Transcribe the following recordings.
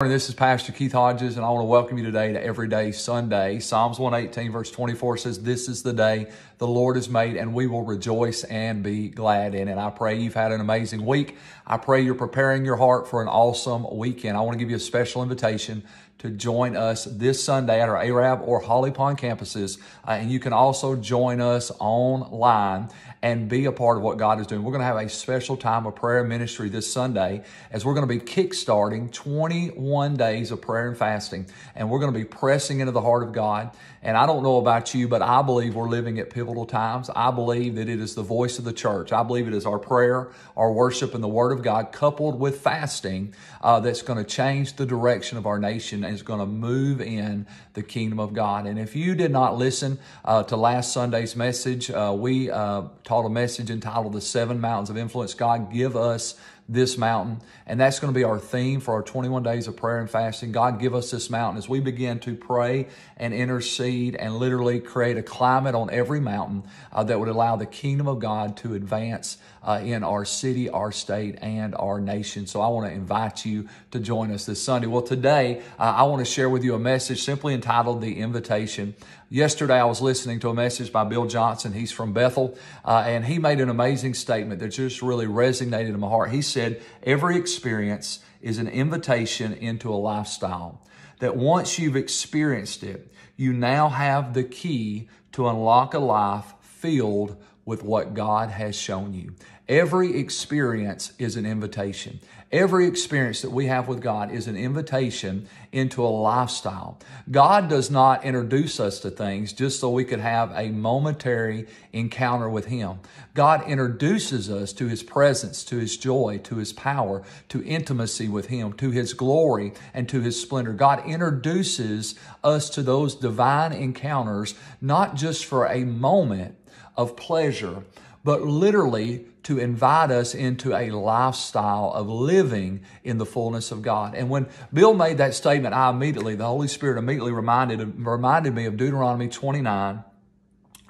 This is Pastor Keith Hodges, and I want to welcome you today to Everyday Sunday. Psalms 118, verse 24 says, This is the day the Lord has made, and we will rejoice and be glad in it. I pray you've had an amazing week. I pray you're preparing your heart for an awesome weekend. I want to give you a special invitation to join us this Sunday at our Arab or Holly Pond campuses. Uh, and you can also join us online and be a part of what God is doing. We're going to have a special time of prayer ministry this Sunday as we're going to be kickstarting 21 days of prayer and fasting. And we're going to be pressing into the heart of God. And I don't know about you, but I believe we're living at pivotal times. I believe that it is the voice of the church. I believe it is our prayer, our worship, and the Word of God coupled with fasting uh, that's going to change the direction of our nation and is going to move in the kingdom of God. And if you did not listen uh, to last Sunday's message, uh, we uh, taught a message entitled The Seven Mountains of Influence. God, give us this mountain. And that's going to be our theme for our 21 days of prayer and fasting. God, give us this mountain as we begin to pray and intercede and literally create a climate on every mountain uh, that would allow the kingdom of God to advance uh, in our city, our state, and our nation. So I want to invite you to join us this Sunday. Well, today uh, I want to share with you a message simply entitled The Invitation. Yesterday I was listening to a message by Bill Johnson. He's from Bethel, uh, and he made an amazing statement that just really resonated in my heart. He said, said, every experience is an invitation into a lifestyle. That once you've experienced it, you now have the key to unlock a life filled with what God has shown you. Every experience is an invitation. Every experience that we have with God is an invitation into a lifestyle. God does not introduce us to things just so we could have a momentary encounter with Him. God introduces us to His presence, to His joy, to His power, to intimacy with Him, to His glory, and to His splendor. God introduces us to those divine encounters, not just for a moment of pleasure, but literally to invite us into a lifestyle of living in the fullness of God. And when Bill made that statement, I immediately, the Holy Spirit immediately reminded, reminded me of Deuteronomy 29.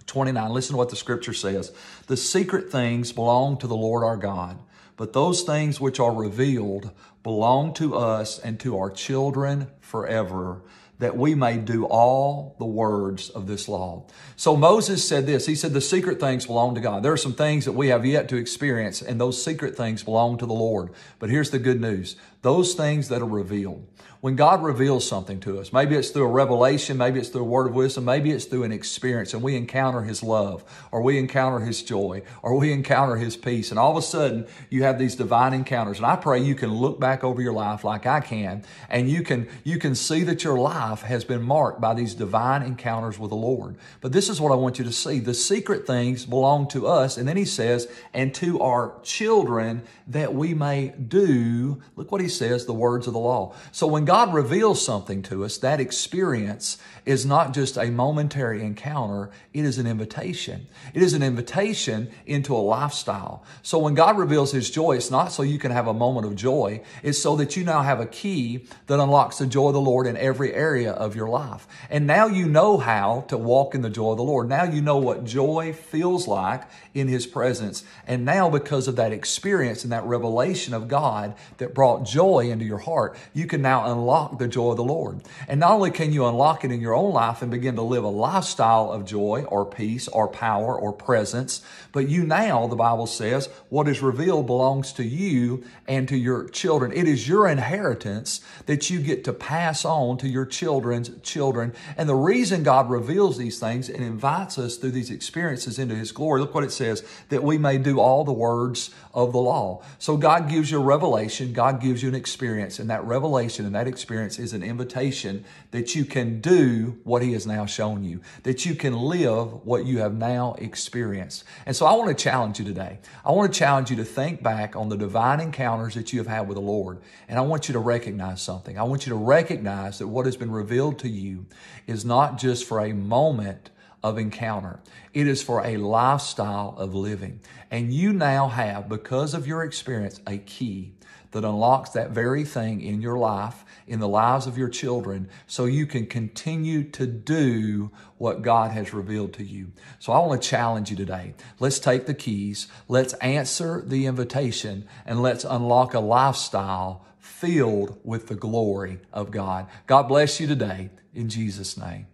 29. Listen to what the scripture says. The secret things belong to the Lord our God, but those things which are revealed belong to us and to our children forever that we may do all the words of this law. So Moses said this. He said, The secret things belong to God. There are some things that we have yet to experience, and those secret things belong to the Lord. But here's the good news those things that are revealed. When God reveals something to us, maybe it's through a revelation, maybe it's through a word of wisdom, maybe it's through an experience, and we encounter His love, or we encounter His joy, or we encounter His peace. And all of a sudden, you have these divine encounters. And I pray you can look back over your life like I can, and you can, you can see that your life life has been marked by these divine encounters with the Lord. But this is what I want you to see. The secret things belong to us. And then he says, and to our children that we may do, look what he says, the words of the law. So when God reveals something to us, that experience is not just a momentary encounter. It is an invitation. It is an invitation into a lifestyle. So when God reveals his joy, it's not so you can have a moment of joy. It's so that you now have a key that unlocks the joy of the Lord in every area area of your life. And now you know how to walk in the joy of the Lord. Now you know what joy feels like in His presence. And now, because of that experience and that revelation of God that brought joy into your heart, you can now unlock the joy of the Lord. And not only can you unlock it in your own life and begin to live a lifestyle of joy or peace or power or presence, but you now, the Bible says, what is revealed belongs to you and to your children. It is your inheritance that you get to pass on to your children children's children. And the reason God reveals these things and invites us through these experiences into His glory, look what it says, that we may do all the words of the law. So God gives you a revelation, God gives you an experience, and that revelation and that experience is an invitation that you can do what He has now shown you, that you can live what you have now experienced. And so I want to challenge you today. I want to challenge you to think back on the divine encounters that you have had with the Lord. And I want you to recognize something. I want you to recognize that what has been revealed to you is not just for a moment of encounter. It is for a lifestyle of living. And you now have, because of your experience, a key that unlocks that very thing in your life, in the lives of your children, so you can continue to do what God has revealed to you. So I want to challenge you today. Let's take the keys, let's answer the invitation, and let's unlock a lifestyle filled with the glory of God. God bless you today in Jesus' name.